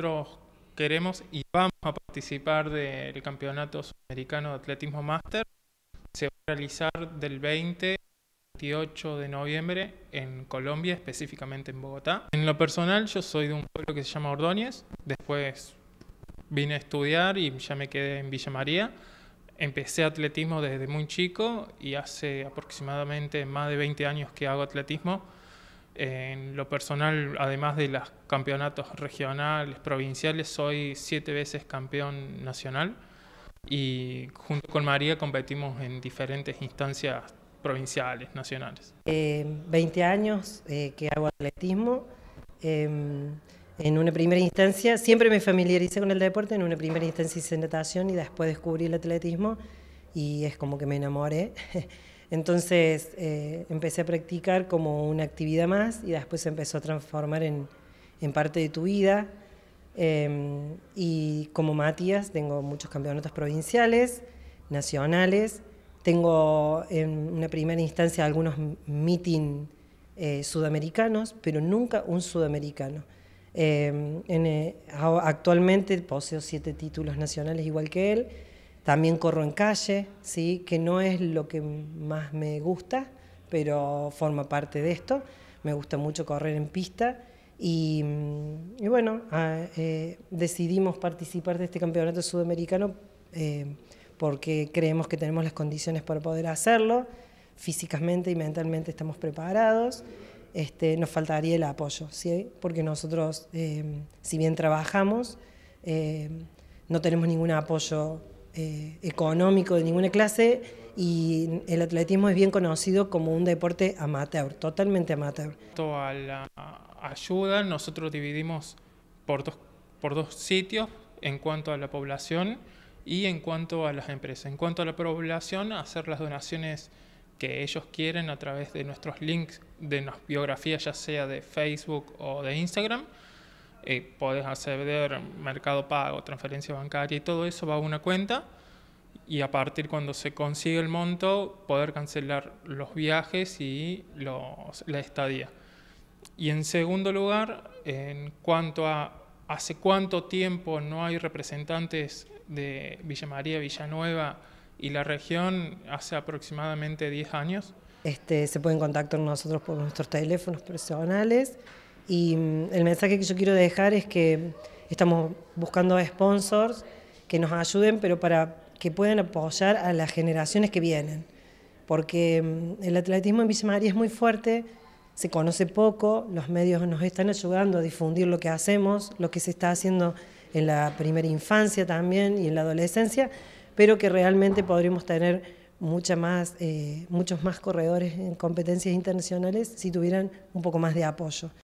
nosotros queremos y vamos a participar del Campeonato Sudamericano de Atletismo Master, Se va a realizar del 20 al 28 de noviembre en Colombia, específicamente en Bogotá. En lo personal, yo soy de un pueblo que se llama Ordóñez. Después vine a estudiar y ya me quedé en Villa María. Empecé atletismo desde muy chico y hace aproximadamente más de 20 años que hago atletismo. En lo personal, además de los campeonatos regionales, provinciales, soy siete veces campeón nacional y junto con María competimos en diferentes instancias provinciales, nacionales. Eh, 20 años eh, que hago atletismo. Em, en una primera instancia, siempre me familiaricé con el deporte, en una primera instancia hice natación y después descubrí el atletismo y es como que me enamoré. Entonces eh, empecé a practicar como una actividad más y después empezó a transformar en, parte de tu vida. Em, y como Matías tengo muchos campeonatos provinciales, nacionales, tengo en una primera instancia algunos meeting eh, sudamericanos, pero nunca un sudamericano. Em, eh, actualmente poseo siete títulos nacionales igual que él también corro en calle, ¿sí? que no es lo que más me gusta, pero forma parte de esto. Me gusta mucho correr en pista y, bueno, eh, decidimos participar de este campeonato sudamericano eh, porque creemos que tenemos las condiciones para poder hacerlo. Físicamente y mentalmente estamos preparados. Este, nos faltaría el apoyo, ¿sí? porque nosotros, eh, si bien trabajamos, no tenemos ningún apoyo eh, económico de ninguna clase y el atletismo es bien conocido como un deporte amateur, totalmente amateur. Toda la ayuda nosotros dividimos por dos, por dos sitios en cuanto a la población y en cuanto a las empresas. En cuanto a la población, hacer las donaciones que ellos quieren a través de nuestros links de las biografías, ya sea de Facebook o de Instagram eh, puedes acceder mercado pago, transferencia bancaria y todo eso va a una cuenta y a partir cuando se consigue el monto poder cancelar los viajes y los, la estadía. Y en segundo lugar, en cuanto a hace cuánto tiempo no hay representantes de Villa María, Villanueva y la región, hace aproximadamente 10 años. Este, se pueden contactar nosotros por nuestros teléfonos personales y mm, el mensaje que yo quiero dejar es que estamos buscando sponsors que nos ayuden, pero para que puedan apoyar a las generaciones que vienen. Porque mm, el atletismo en Villa María es muy fuerte, se conoce poco, los medios nos están ayudando a difundir lo que hacemos, lo que se está haciendo en la primera infancia también y en la adolescencia, pero que realmente podríamos tener mucha más, eh, muchos más corredores en competencias internacionales si tuvieran un poco más de apoyo.